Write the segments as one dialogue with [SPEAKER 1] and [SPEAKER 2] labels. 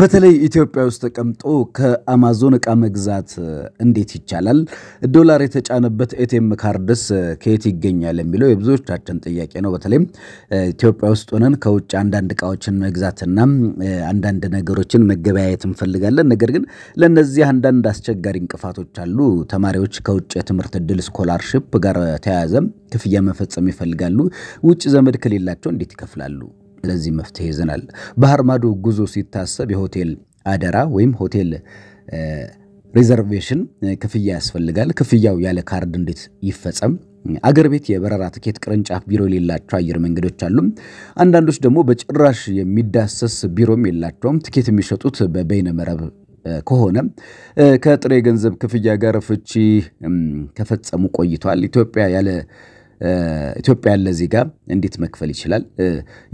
[SPEAKER 1] በተለይ ኢትዮጵያ ውስጥ ተቀምጦ ከአማዞን እቃ መግዛት እንዴት ይቻላል? ዶላር የተጫነበት ኤቲኤም ካርድስ ከየት ይገኛል? የሚለው የብዙዎቻችን ጥያቄ ነው። በተለይም ኢትዮጵያ ውስጥ ሆነን ከውጭ አንዳንድ እቃዎችን መግዛትና አንዳንድ ነገሮችን መገበያየት እንፈልጋለን። ነገር ግን ለእነዚህ አንዳንድ አስቸጋሪ እንቅፋቶች አሉ። ተማሪዎች ከውጭ የትምህርት እድል ስኮላርሽፕ ጋር ተያያዘ ክፍያ መፈጸም ይፈልጋሉ። ውጭ ዘመድ ከሌላቸው እንዴት ይከፍላሉ? ለዚህ መፍትሄ ይዘናል። ባህር ማዶ ጉዞ ሲታሰብ የሆቴል አደራ ወይም ሆቴል ሪዘርቬሽን ክፍያ ያስፈልጋል። ክፍያው ያለ ካርድ እንዴት ይፈጸም? አገር ቤት የበረራ ትኬት ቅርንጫፍ ቢሮ የሌላቸው አየር መንገዶች አሉ። አንዳንዶች ደግሞ በጭራሽ የሚዳሰስ ቢሮም የላቸውም። ትኬት የሚሸጡት በበይነ መረብ ከሆነ ከጥሬ ገንዘብ ክፍያ ጋር ፍቺ ከፈጸሙ ቆይቷል። ኢትዮጵያ ያለ ኢትዮጵያ ለዚህ ጋር እንዴት መክፈል ይችላል?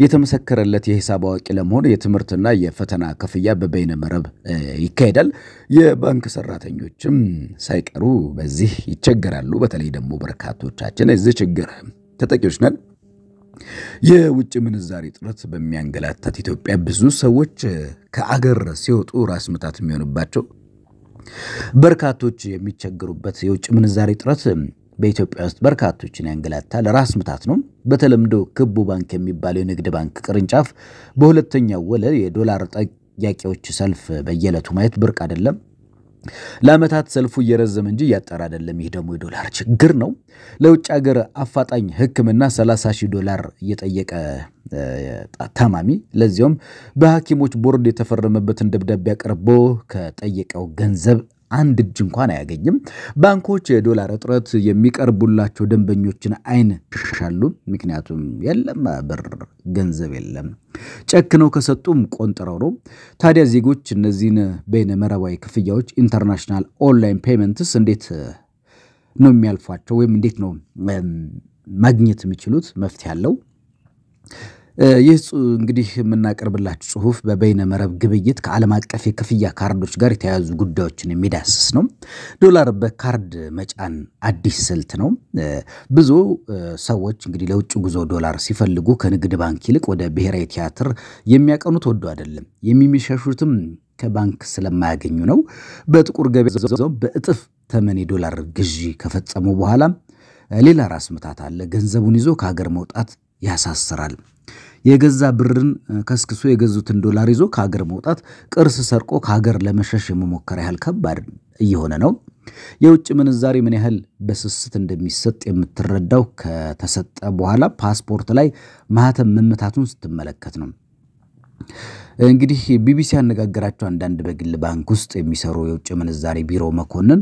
[SPEAKER 1] የተመሰከረለት የሂሳብ አዋቂ ለመሆን የትምህርትና የፈተና ክፍያ በበይነ መረብ ይካሄዳል። የባንክ ሰራተኞችም ሳይቀሩ በዚህ ይቸገራሉ። በተለይ ደግሞ በርካቶቻችን እዚህ ችግር ተጠቂዎች ነን። የውጭ ምንዛሪ ጥረት በሚያንገላታት ኢትዮጵያ ብዙ ሰዎች ከአገር ሲወጡ ራስ ምታት የሚሆንባቸው በርካቶች የሚቸገሩበት የውጭ ምንዛሪ ጥረት በኢትዮጵያ ውስጥ በርካቶችን ያንገላታ ለራስ ምታት ነው። በተለምዶ ክቡ ባንክ የሚባለው የንግድ ባንክ ቅርንጫፍ በሁለተኛው ወለል የዶላር ጠያቂዎች ሰልፍ በየዕለቱ ማየት ብርቅ አይደለም። ለዓመታት ሰልፉ እየረዘመ እንጂ እያጠረ አይደለም። ይህ ደግሞ የዶላር ችግር ነው። ለውጭ ሀገር አፋጣኝ ሕክምና 30 ሺህ ዶላር እየጠየቀ ታማሚ ለዚያውም በሐኪሞች ቦርድ የተፈረመበትን ደብዳቤ አቅርቦ ከጠየቀው ገንዘብ አንድ እጅ እንኳን አያገኝም። ባንኮች የዶላር እጥረት የሚቀርቡላቸው ደንበኞችን አይን ይሻሉ። ምክንያቱም የለም ብር ገንዘብ የለም። ጨክነው ከሰጡም ቆንጥረው ነው። ታዲያ ዜጎች እነዚህን በይነ መረባዊ ክፍያዎች ኢንተርናሽናል ኦንላይን ፔመንትስ እንዴት ነው የሚያልፏቸው? ወይም እንዴት ነው ማግኘት የሚችሉት? መፍትሄ አለው። ይህ እንግዲህ የምናቀርብላችሁ ጽሁፍ በበይነ መረብ ግብይት ከዓለም አቀፍ የክፍያ ካርዶች ጋር የተያያዙ ጉዳዮችን የሚዳስስ ነው። ዶላር በካርድ መጫን አዲስ ስልት ነው። ብዙ ሰዎች እንግዲህ ለውጭ ጉዞ ዶላር ሲፈልጉ ከንግድ ባንክ ይልቅ ወደ ብሔራዊ ቲያትር የሚያቀኑት ወዶ አይደለም። የሚሚሸሹትም ከባንክ ስለማያገኙ ነው። በጥቁር ገበያ በእጥፍ ተመን ዶላር ግዢ ከፈጸሙ በኋላ ሌላ ራስ ምታት አለ። ገንዘቡን ይዞ ከሀገር መውጣት ያሳስራል። የገዛ ብርን ከስክሶ የገዙትን ዶላር ይዞ ከሀገር መውጣት ቅርስ ሰርቆ ከሀገር ለመሸሽ የመሞከር ያህል ከባድ እየሆነ ነው። የውጭ ምንዛሬ ምን ያህል በስስት እንደሚሰጥ የምትረዳው ከተሰጠ በኋላ ፓስፖርት ላይ ማህተም መመታቱን ስትመለከት ነው። እንግዲህ ቢቢሲ ያነጋገራቸው አንዳንድ በግል ባንክ ውስጥ የሚሰሩ የውጭ ምንዛሬ ቢሮ መኮንን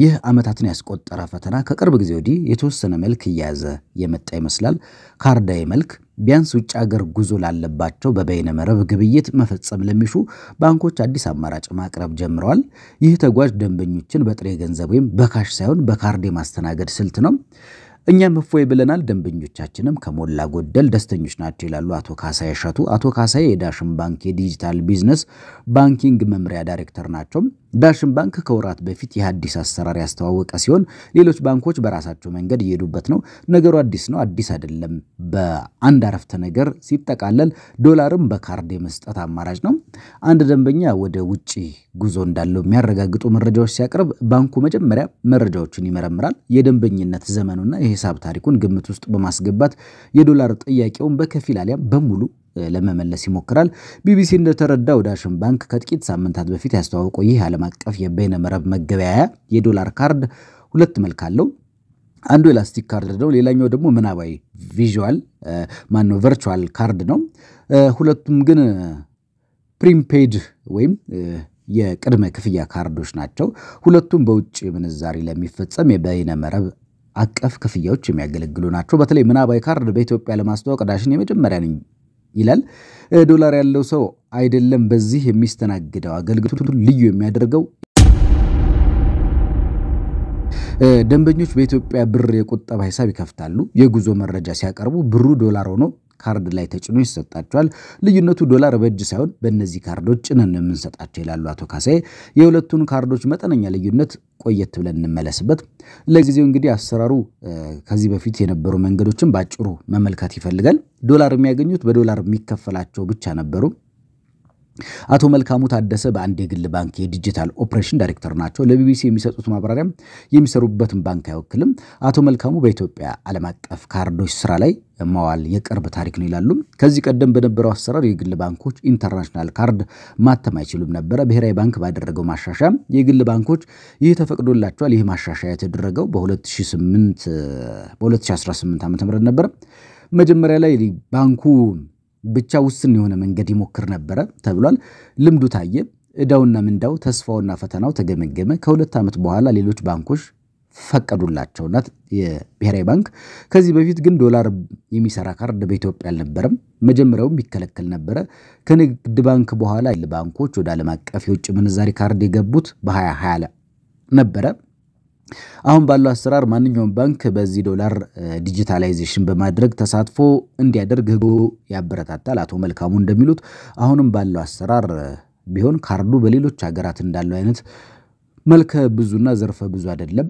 [SPEAKER 1] ይህ ዓመታትን ያስቆጠረ ፈተና ከቅርብ ጊዜ ወዲህ የተወሰነ መልክ እየያዘ የመጣ ይመስላል። ካርዳዊ መልክ ቢያንስ ውጭ ሀገር ጉዞ ላለባቸው፣ በበይነ መረብ ግብይት መፈጸም ለሚሹ ባንኮች አዲስ አማራጭ ማቅረብ ጀምረዋል። ይህ ተጓዥ ደንበኞችን በጥሬ ገንዘብ ወይም በካሽ ሳይሆን በካርድ የማስተናገድ ስልት ነው። እኛም እፎይ ብለናል። ደንበኞቻችንም ከሞላ ጎደል ደስተኞች ናቸው ይላሉ አቶ ካሳዬ እሸቱ። አቶ ካሳ የዳሽን ባንክ የዲጂታል ቢዝነስ ባንኪንግ መምሪያ ዳይሬክተር ናቸው። ዳሽን ባንክ ከወራት በፊት ይህ አዲስ አሰራር ያስተዋወቀ ሲሆን ሌሎች ባንኮች በራሳቸው መንገድ እየሄዱበት ነው። ነገሩ አዲስ ነው፣ አዲስ አይደለም። በአንድ አረፍተ ነገር ሲጠቃለል ዶላርም በካርድ የመስጠት አማራጭ ነው። አንድ ደንበኛ ወደ ውጭ ጉዞ እንዳለው የሚያረጋግጡ መረጃዎች ሲያቀርብ ባንኩ መጀመሪያ መረጃዎችን ይመረምራል። የደንበኝነት ዘመኑና የሂሳብ ታሪኩን ግምት ውስጥ በማስገባት የዶላር ጥያቄውን በከፊል አሊያም በሙሉ ለመመለስ ይሞክራል። ቢቢሲ እንደተረዳው ዳሽን ባንክ ከጥቂት ሳምንታት በፊት ያስተዋወቀው ይህ ዓለም አቀፍ የበይነ መረብ መገበያያ የዶላር ካርድ ሁለት መልክ አለው። አንዱ ኤላስቲክ ካርድ ነው፣ ሌላኛው ደግሞ ምናባዊ ቪዥዋል ማነው ቨርቹዋል ካርድ ነው። ሁለቱም ግን ፕሪምፔድ ወይም የቅድመ ክፍያ ካርዶች ናቸው። ሁለቱም በውጭ ምንዛሪ ለሚፈጸም የበይነ መረብ አቀፍ ክፍያዎች የሚያገለግሉ ናቸው። በተለይ ምናባዊ ካርድ በኢትዮጵያ ለማስተዋወቅ ዳሽን የመጀመሪያ ይላል። ዶላር ያለው ሰው አይደለም በዚህ የሚስተናግደው። አገልግሎቱ ልዩ የሚያደርገው ደንበኞች በኢትዮጵያ ብር የቁጠባ ሂሳብ ይከፍታሉ። የጉዞ መረጃ ሲያቀርቡ ብሩ ዶላር ሆኖ ካርድ ላይ ተጭኖ ይሰጣቸዋል። ልዩነቱ ዶላር በእጅ ሳይሆን በእነዚህ ካርዶች ጭነን የምንሰጣቸው ይላሉ አቶ ካሳዬ። የሁለቱን ካርዶች መጠነኛ ልዩነት ቆየት ብለን እንመለስበት። ለጊዜው እንግዲህ አሰራሩ ከዚህ በፊት የነበሩ መንገዶችን በአጭሩ መመልከት ይፈልጋል። ዶላር የሚያገኙት በዶላር የሚከፈላቸው ብቻ ነበሩ። አቶ መልካሙ ታደሰ በአንድ የግል ባንክ የዲጂታል ኦፕሬሽን ዳይሬክተር ናቸው። ለቢቢሲ የሚሰጡት ማብራሪያም የሚሰሩበትን ባንክ አይወክልም። አቶ መልካሙ በኢትዮጵያ ዓለም አቀፍ ካርዶች ስራ ላይ መዋል የቅርብ ታሪክ ነው ይላሉ። ከዚህ ቀደም በነበረው አሰራር የግል ባንኮች ኢንተርናሽናል ካርድ ማተም አይችሉም ነበረ። ብሔራዊ ባንክ ባደረገው ማሻሻያ የግል ባንኮች ይህ ተፈቅዶላቸዋል። ይህ ማሻሻያ የተደረገው በ2018 ዓ ም ነበር። መጀመሪያ ላይ ባንኩ ብቻ ውስን የሆነ መንገድ ይሞክር ነበረ ተብሏል። ልምዱ ታየ። እዳውና ምንዳው፣ ተስፋውና ፈተናው ተገመገመ። ከሁለት ዓመት በኋላ ሌሎች ባንኮች ፈቀዱላቸውና የብሔራዊ ባንክ ከዚህ በፊት ግን ዶላር የሚሰራ ካርድ በኢትዮጵያ አልነበረም። መጀመሪያውም ይከለከል ነበረ። ከንግድ ባንክ በኋላ ባንኮች ወደ ዓለም አቀፍ የውጭ ምንዛሪ ካርድ የገቡት በ2020 ነበረ። አሁን ባለው አሰራር ማንኛውም ባንክ በዚህ ዶላር ዲጂታላይዜሽን በማድረግ ተሳትፎ እንዲያደርግ ህጉ ያበረታታል። አቶ መልካሙ እንደሚሉት አሁንም ባለው አሰራር ቢሆን ካርዱ በሌሎች ሀገራት እንዳለው አይነት መልከ ብዙና ዘርፈ ብዙ አይደለም።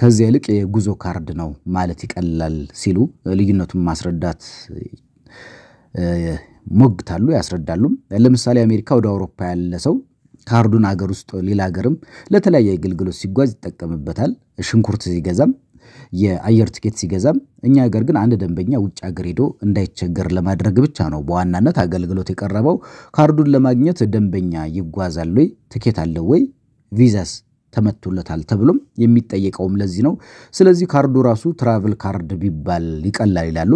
[SPEAKER 1] ከዚያ ይልቅ የጉዞ ካርድ ነው ማለት ይቀላል ሲሉ ልዩነቱን ማስረዳት ሞግታሉ፣ ያስረዳሉ ለምሳሌ አሜሪካ ወደ አውሮፓ ያለ ሰው ካርዱን አገር ውስጥ ሌላ ሀገርም ለተለያየ አገልግሎት ሲጓዝ ይጠቀምበታል። ሽንኩርት ሲገዛም የአየር ትኬት ሲገዛም። እኛ ሀገር ግን አንድ ደንበኛ ውጭ ሀገር ሄዶ እንዳይቸገር ለማድረግ ብቻ ነው በዋናነት አገልግሎት የቀረበው። ካርዱን ለማግኘት ደንበኛ ይጓዛል ወይ? ትኬት አለው ወይ? ቪዛስ ተመቶለታል ተብሎም የሚጠየቀውም ለዚህ ነው። ስለዚህ ካርዱ ራሱ ትራቭል ካርድ ቢባል ይቀላል ይላሉ።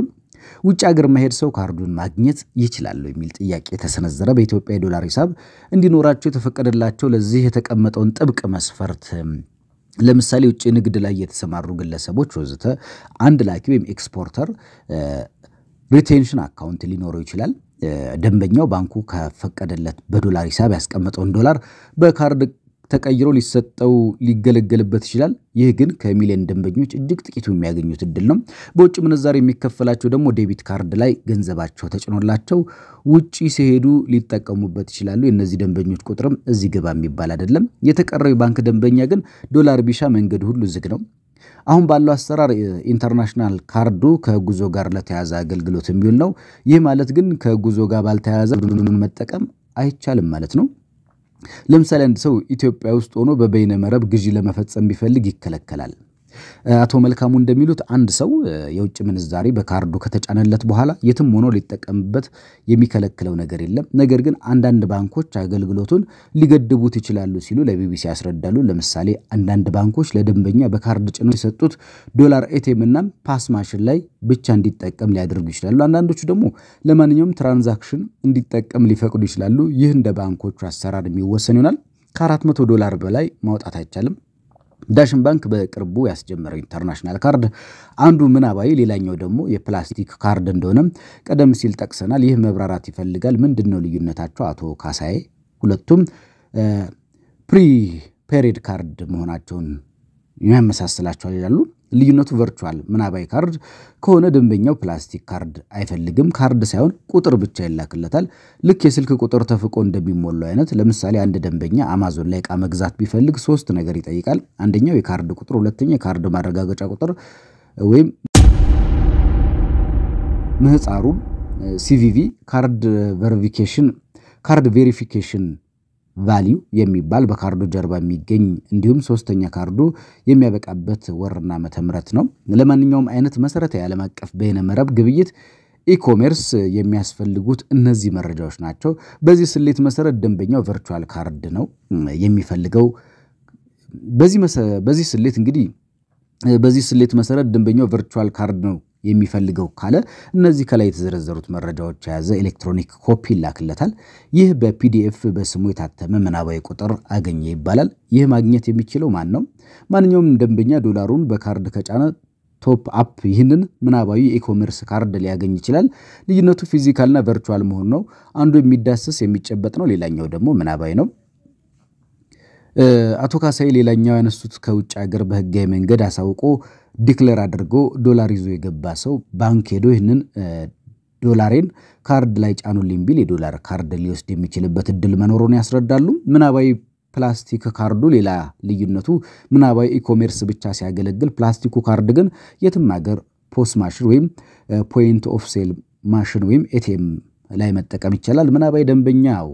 [SPEAKER 1] ውጭ ሀገር መሄድ ሰው ካርዱን ማግኘት ይችላሉ የሚል ጥያቄ የተሰነዘረ በኢትዮጵያ የዶላር ሂሳብ እንዲኖራቸው የተፈቀደላቸው ለዚህ የተቀመጠውን ጥብቅ መስፈርት ለምሳሌ ውጭ ንግድ ላይ የተሰማሩ ግለሰቦች ወዘተ አንድ ላኪ ወይም ኤክስፖርተር ሪቴንሽን አካውንት ሊኖረው ይችላል። ደንበኛው ባንኩ ከፈቀደለት በዶላር ሂሳብ ያስቀመጠውን ዶላር በካርድ ተቀይሮ ሊሰጠው ሊገለገልበት ይችላል። ይህ ግን ከሚሊዮን ደንበኞች እጅግ ጥቂቱ የሚያገኙት እድል ነው። በውጭ ምንዛር የሚከፈላቸው ደግሞ ዴቢት ካርድ ላይ ገንዘባቸው ተጭኖላቸው ውጪ ሲሄዱ ሊጠቀሙበት ይችላሉ። የእነዚህ ደንበኞች ቁጥርም እዚህ ግባ የሚባል አይደለም። የተቀረው የባንክ ደንበኛ ግን ዶላር ቢሻ መንገድ ሁሉ ዝግ ነው። አሁን ባለው አሰራር ኢንተርናሽናል ካርዱ ከጉዞ ጋር ለተያዘ አገልግሎት የሚውል ነው። ይህ ማለት ግን ከጉዞ ጋር ባልተያዘ መጠቀም አይቻልም ማለት ነው። ለምሳሌ አንድ ሰው ኢትዮጵያ ውስጥ ሆኖ በበይነ መረብ ግዢ ለመፈጸም ቢፈልግ ይከለከላል። አቶ መልካሙ እንደሚሉት አንድ ሰው የውጭ ምንዛሬ በካርዱ ከተጫነለት በኋላ የትም ሆኖ ሊጠቀምበት የሚከለክለው ነገር የለም። ነገር ግን አንዳንድ ባንኮች አገልግሎቱን ሊገድቡት ይችላሉ ሲሉ ለቢቢሲ ያስረዳሉ። ለምሳሌ አንዳንድ ባንኮች ለደንበኛ በካርድ ጭኖ የሰጡት ዶላር ኤቲኤም እና ፓስ ማሽን ላይ ብቻ እንዲጠቀም ሊያደርጉ ይችላሉ። አንዳንዶቹ ደግሞ ለማንኛውም ትራንዛክሽን እንዲጠቀም ሊፈቅዱ ይችላሉ። ይህ እንደ ባንኮቹ አሰራር የሚወሰን ይሆናል። ከአራት መቶ ዶላር በላይ ማውጣት አይቻልም። ዳሽን ባንክ በቅርቡ ያስጀመረው ኢንተርናሽናል ካርድ አንዱ ምናባዊ ሌላኛው ደግሞ የፕላስቲክ ካርድ እንደሆነ ቀደም ሲል ጠቅሰናል። ይህ መብራራት ይፈልጋል። ምንድን ነው ልዩነታቸው? አቶ ካሳዬ ሁለቱም ፕሪ ፔሪድ ካርድ መሆናቸውን የሚያመሳስላቸው ያሉ ልዩነቱ ቨርቹዋል ምናባዊ ካርድ ከሆነ ደንበኛው ፕላስቲክ ካርድ አይፈልግም። ካርድ ሳይሆን ቁጥር ብቻ ይላክለታል። ልክ የስልክ ቁጥር ተፍቆ እንደሚሞላው አይነት። ለምሳሌ አንድ ደንበኛ አማዞን ላይ እቃ መግዛት ቢፈልግ ሶስት ነገር ይጠይቃል። አንደኛው የካርድ ቁጥር፣ ሁለተኛ የካርድ ማረጋገጫ ቁጥር ወይም ምህፃሩ ሲቪቪ ካርድ ቬሪፊኬሽን ቫሊዩ የሚባል በካርዱ ጀርባ የሚገኝ እንዲሁም ሶስተኛ ካርዱ የሚያበቃበት ወርና ዓመተ ምህረት ነው። ለማንኛውም አይነት መሰረታዊ ዓለም አቀፍ በይነ መረብ ግብይት ኢኮሜርስ የሚያስፈልጉት እነዚህ መረጃዎች ናቸው። በዚህ ስሌት መሰረት ደንበኛው ቨርቹዋል ካርድ ነው የሚፈልገው። በዚህ ስሌት እንግዲህ በዚህ ስሌት መሰረት ደንበኛው ቨርቹዋል ካርድ ነው የሚፈልገው ካለ እነዚህ ከላይ የተዘረዘሩት መረጃዎች የያዘ ኤሌክትሮኒክ ኮፒ ይላክለታል። ይህ በፒዲኤፍ በስሙ የታተመ ምናባዊ ቁጥር አገኘ ይባላል። ይህ ማግኘት የሚችለው ማን ነው? ማንኛውም ደንበኛ ዶላሩን በካርድ ከጫነ ቶፕ አፕ ይህንን ምናባዊ የኢኮሜርስ ካርድ ሊያገኝ ይችላል። ልዩነቱ ፊዚካልና ቨርቹዋል መሆኑ ነው። አንዱ የሚዳሰስ የሚጨበጥ ነው፣ ሌላኛው ደግሞ ምናባዊ ነው። አቶ ካሳይ ሌላኛው ያነሱት ከውጭ ሀገር በህጋዊ መንገድ አሳውቆ ዲክለር አድርጎ ዶላር ይዞ የገባ ሰው ባንክ ሄዶ ይህንን ዶላሬን ካርድ ላይ ጫኑልኝ ቢል የዶላር ካርድ ሊወስድ የሚችልበት እድል መኖሩን ያስረዳሉ። ምናባዊ ፕላስቲክ ካርዱ ሌላ ልዩነቱ ምናባዊ ኢኮሜርስ ብቻ ሲያገለግል፣ ፕላስቲኩ ካርድ ግን የትም ሀገር ፖስት ማሽን ወይም ፖይንት ኦፍ ሴል ማሽን ወይም ኤቲኤም ላይ መጠቀም ይቻላል። ምናባዊ ደንበኛው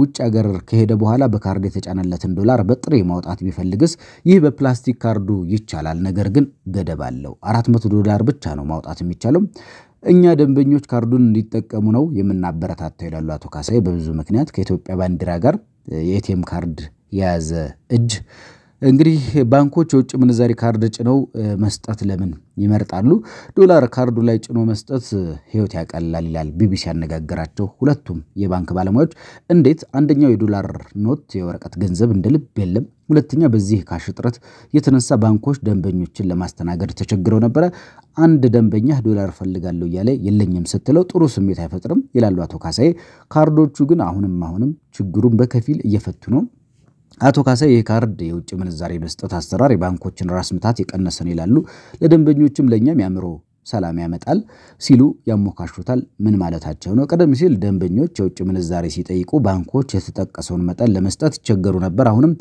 [SPEAKER 1] ውጭ ሀገር ከሄደ በኋላ በካርድ የተጫነለትን ዶላር በጥሬ ማውጣት ቢፈልግስ ይህ በፕላስቲክ ካርዱ ይቻላል። ነገር ግን ገደብ አለው። 400 ዶላር ብቻ ነው ማውጣት የሚቻለው። እኛ ደንበኞች ካርዱን እንዲጠቀሙ ነው የምናበረታታው ይላሉ አቶ ካሳይ። በብዙ ምክንያት ከኢትዮጵያ ባንዲራ ጋር የኤቲኤም ካርድ የያዘ እጅ እንግዲህ ባንኮች የውጭ ምንዛሪ ካርድ ጭነው መስጠት ለምን ይመርጣሉ? ዶላር ካርዱ ላይ ጭኖ መስጠት ህይወት ያቀላል ይላል ቢቢሲ ያነጋገራቸው ሁለቱም የባንክ ባለሙያዎች። እንዴት? አንደኛው የዶላር ኖት የወረቀት ገንዘብ እንደ ልብ የለም። ሁለተኛ በዚህ ካሽ እጥረት የተነሳ ባንኮች ደንበኞችን ለማስተናገድ ተቸግረው ነበረ። አንድ ደንበኛ ዶላር ፈልጋለሁ እያለ የለኝም ስትለው ጥሩ ስሜት አይፈጥርም ይላሉ አቶ ካሳዬ። ካርዶቹ ግን አሁንም አሁንም ችግሩን በከፊል እየፈቱ ነው። አቶ ካሳ ይህ ካርድ የውጭ ምንዛሬ መስጠት አሰራር የባንኮችን ራስ ምታት የቀነሰን ይላሉ። ለደንበኞችም ለእኛም ያምሮ ሰላም ያመጣል ሲሉ ያሞካሹታል። ምን ማለታቸው ነው? ቀደም ሲል ደንበኞች የውጭ ምንዛሬ ሲጠይቁ ባንኮች የተጠቀሰውን መጠን ለመስጠት ይቸገሩ ነበር። አሁንም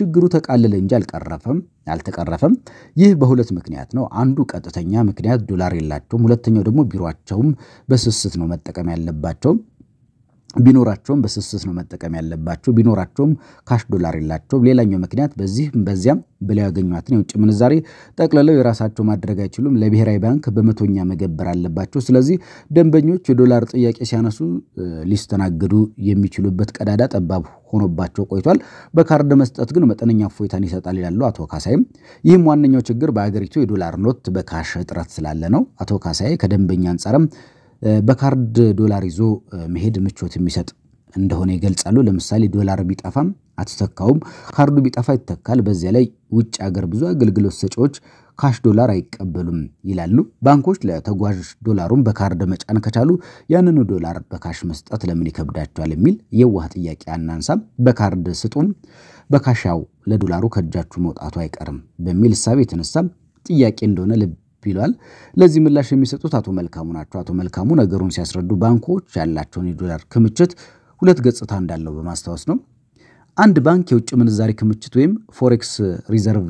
[SPEAKER 1] ችግሩ ተቃለለ እንጂ አልቀረፈም አልተቀረፈም። ይህ በሁለት ምክንያት ነው። አንዱ ቀጥተኛ ምክንያት ዶላር የላቸውም፣ ሁለተኛው ደግሞ ቢሮቸውም በስስት ነው መጠቀም ያለባቸውም ቢኖራቸውም በስስት ነው መጠቀም ያለባቸው። ቢኖራቸውም ካሽ ዶላር የላቸውም። ሌላኛው ምክንያት በዚህ በዚያም ብለው ያገኟትን የውጭ ምንዛሬ ጠቅልለው የራሳቸው ማድረግ አይችሉም። ለብሔራዊ ባንክ በመቶኛ መገበር አለባቸው። ስለዚህ ደንበኞች የዶላር ጥያቄ ሲያነሱ ሊስተናገዱ የሚችሉበት ቀዳዳ ጠባብ ሆኖባቸው ቆይቷል። በካርድ መስጠት ግን መጠነኛ እፎይታን ይሰጣል ይላሉ አቶ ካሳይም። ይህም ዋነኛው ችግር በአገሪቱ የዶላር ኖት በካሽ እጥረት ስላለ ነው። አቶ ካሳይ ከደንበኛ አንጻርም በካርድ ዶላር ይዞ መሄድ ምቾት የሚሰጥ እንደሆነ ይገልጻሉ። ለምሳሌ ዶላር ቢጠፋም አትተካውም፣ ካርዱ ቢጠፋ ይተካል። በዚያ ላይ ውጭ ሀገር ብዙ አገልግሎት ሰጪዎች ካሽ ዶላር አይቀበሉም ይላሉ። ባንኮች ለተጓዥ ዶላሩን በካርድ መጫን ከቻሉ ያንኑ ዶላር በካሽ መስጠት ለምን ይከብዳቸዋል? የሚል የዋህ ጥያቄ አናንሳም። በካርድ ስጡም፣ በካሻው ለዶላሩ ከእጃችሁ መውጣቱ አይቀርም በሚል እሳቤ የተነሳ ጥያቄ እንደሆነ ልብ ይሏል። ለዚህ ምላሽ የሚሰጡት አቶ መልካሙ ናቸው። አቶ መልካሙ ነገሩን ሲያስረዱ ባንኮች ያላቸውን የዶላር ክምችት ሁለት ገጽታ እንዳለው በማስታወስ ነው። አንድ ባንክ የውጭ ምንዛሪ ክምችት ወይም ፎሬክስ ሪዘርቭ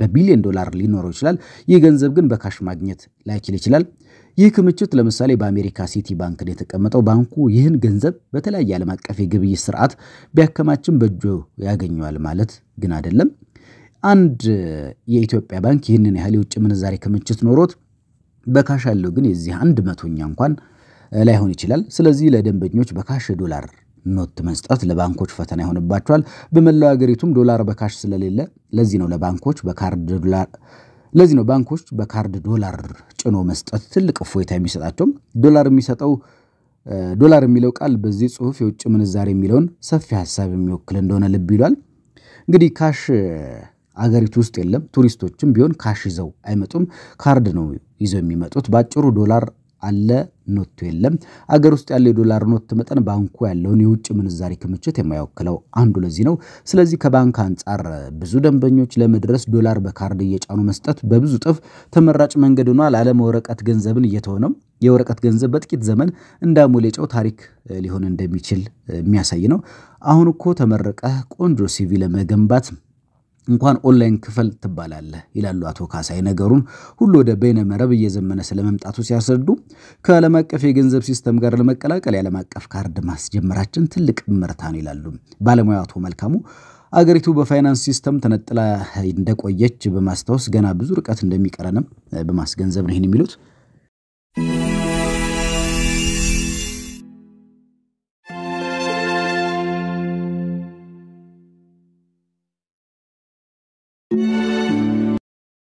[SPEAKER 1] በቢሊዮን ዶላር ሊኖረው ይችላል። ይህ ገንዘብ ግን በካሽ ማግኘት ላይችል ይችላል። ይህ ክምችት ለምሳሌ በአሜሪካ ሲቲ ባንክ ነው የተቀመጠው። ባንኩ ይህን ገንዘብ በተለያየ ዓለም አቀፍ የግብይት ስርዓት ቢያከማችም በእጁ ያገኘዋል ማለት ግን አይደለም። አንድ የኢትዮጵያ ባንክ ይህንን ያህል የውጭ ምንዛሬ ክምችት ኖሮት በካሽ ያለው ግን የዚህ አንድ መቶኛ እንኳን ላይሆን ይችላል። ስለዚህ ለደንበኞች በካሽ ዶላር ኖት መስጠት ለባንኮች ፈተና ይሆንባቸዋል። በመላው ሀገሪቱም ዶላር በካሽ ስለሌለ ለዚህ ነው ለባንኮች በካርድ ዶላር ለዚህ ነው ባንኮች በካርድ ዶላር ጭኖ መስጠት ትልቅ እፎይታ የሚሰጣቸው። ዶላር የሚሰጠው ዶላር የሚለው ቃል በዚህ ጽሁፍ የውጭ ምንዛሬ የሚለውን ሰፊ ሀሳብ የሚወክል እንደሆነ ልብ ይሏል። እንግዲህ ካሽ አገሪቱ ውስጥ የለም። ቱሪስቶችም ቢሆን ካሽ ይዘው አይመጡም። ካርድ ነው ይዘው የሚመጡት። በአጭሩ ዶላር አለ ኖቱ የለም። አገር ውስጥ ያለው የዶላር ኖት መጠን ባንኩ ያለውን የውጭ ምንዛሪ ክምችት የማይወክለው አንዱ ለዚህ ነው። ስለዚህ ከባንክ አንጻር ብዙ ደንበኞች ለመድረስ ዶላር በካርድ እየጫኑ መስጠት በብዙ ጥፍ ተመራጭ መንገድ ሆኗል። ዓለም ወረቀት ገንዘብን እየተወ ነው። የወረቀት ገንዘብ በጥቂት ዘመን እንደ ጨው ታሪክ ሊሆን እንደሚችል የሚያሳይ ነው። አሁን እኮ ተመረቀ ቆንጆ ሲቪ ለመገንባት እንኳን ኦንላይን ክፈል ትባላለህ ይላሉ አቶ ካሳይ። ነገሩን ሁሉ ወደ በይነ መረብ እየዘመነ ስለመምጣቱ ሲያስረዱ ከዓለም አቀፍ የገንዘብ ሲስተም ጋር ለመቀላቀል የዓለም አቀፍ ካርድ ማስጀመራችን ትልቅ ምርታ ነው ይላሉ ባለሙያው አቶ መልካሙ። አገሪቱ በፋይናንስ ሲስተም ተነጥላ እንደቆየች በማስታወስ ገና ብዙ ርቀት እንደሚቀረንም በማስገንዘብ ነው ይህን የሚሉት።